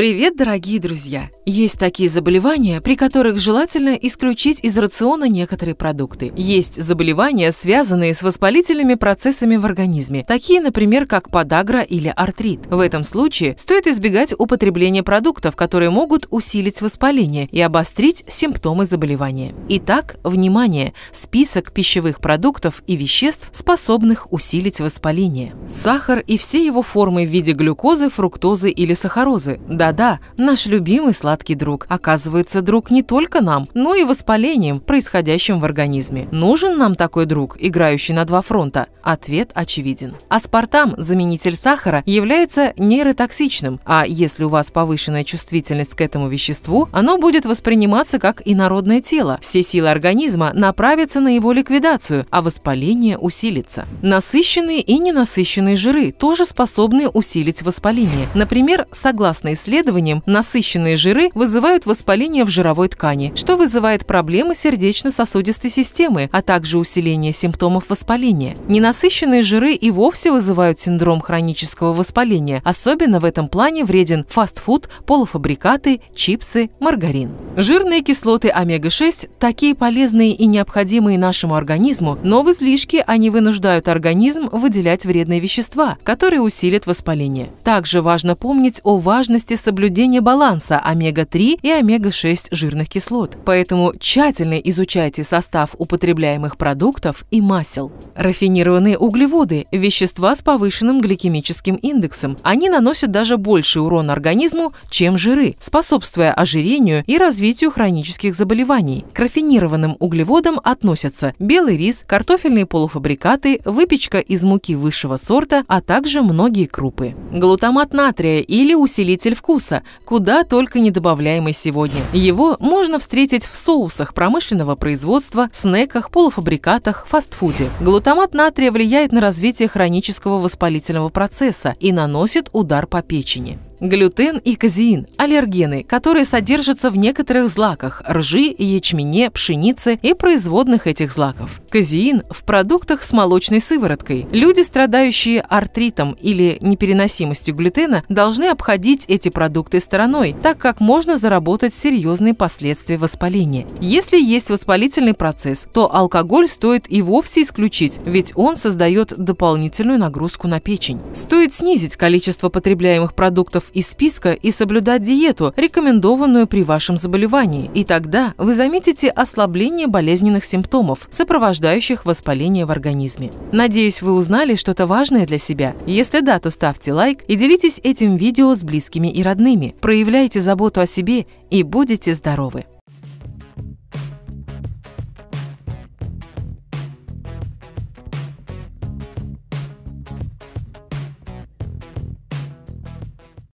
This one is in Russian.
Привет, дорогие друзья! Есть такие заболевания, при которых желательно исключить из рациона некоторые продукты. Есть заболевания, связанные с воспалительными процессами в организме, такие, например, как подагра или артрит. В этом случае стоит избегать употребления продуктов, которые могут усилить воспаление и обострить симптомы заболевания. Итак, внимание! Список пищевых продуктов и веществ, способных усилить воспаление. Сахар и все его формы в виде глюкозы, фруктозы или сахарозы – Да. Да-да, наш любимый сладкий друг оказывается друг не только нам, но и воспалением, происходящим в организме. Нужен нам такой друг, играющий на два фронта? Ответ очевиден. Аспартам, заменитель сахара, является нейротоксичным, а если у вас повышенная чувствительность к этому веществу, оно будет восприниматься как инородное тело. Все силы организма направятся на его ликвидацию, а воспаление усилится. Насыщенные и ненасыщенные жиры тоже способны усилить воспаление. Например, согласно исследованию, исследованиям, насыщенные жиры вызывают воспаление в жировой ткани, что вызывает проблемы сердечно-сосудистой системы, а также усиление симптомов воспаления. Ненасыщенные жиры и вовсе вызывают синдром хронического воспаления. Особенно в этом плане вреден фастфуд, полуфабрикаты, чипсы, маргарин. Жирные кислоты омега-6 такие полезные и необходимые нашему организму, но в излишке они вынуждают организм выделять вредные вещества, которые усилят воспаление. Также важно помнить о важности соблюдения баланса омега-3 и омега-6 жирных кислот. Поэтому тщательно изучайте состав употребляемых продуктов и масел. Рафинированные углеводы – вещества с повышенным гликемическим индексом. Они наносят даже больший урон организму, чем жиры, способствуя ожирению и развитию хронических заболеваний. К рафинированным углеводам относятся белый рис, картофельные полуфабрикаты, выпечка из муки высшего сорта, а также многие крупы. Глутамат натрия или усилитель вкуса вкуса, куда только не добавляемый сегодня. Его можно встретить в соусах промышленного производства, снеках, полуфабрикатах, фастфуде. Глутамат натрия влияет на развитие хронического воспалительного процесса и наносит удар по печени. Глютен и казеин – аллергены, которые содержатся в некоторых злаках – ржи, ячмене, пшенице и производных этих злаков. Казеин – в продуктах с молочной сывороткой. Люди, страдающие артритом или непереносимостью глютена, должны обходить эти продукты стороной, так как можно заработать серьезные последствия воспаления. Если есть воспалительный процесс, то алкоголь стоит и вовсе исключить, ведь он создает дополнительную нагрузку на печень. Стоит снизить количество потребляемых продуктов из списка и соблюдать диету, рекомендованную при вашем заболевании. И тогда вы заметите ослабление болезненных симптомов, сопровождающих воспаление в организме. Надеюсь, вы узнали что-то важное для себя. Если да, то ставьте лайк и делитесь этим видео с близкими и родными. Проявляйте заботу о себе и будете здоровы!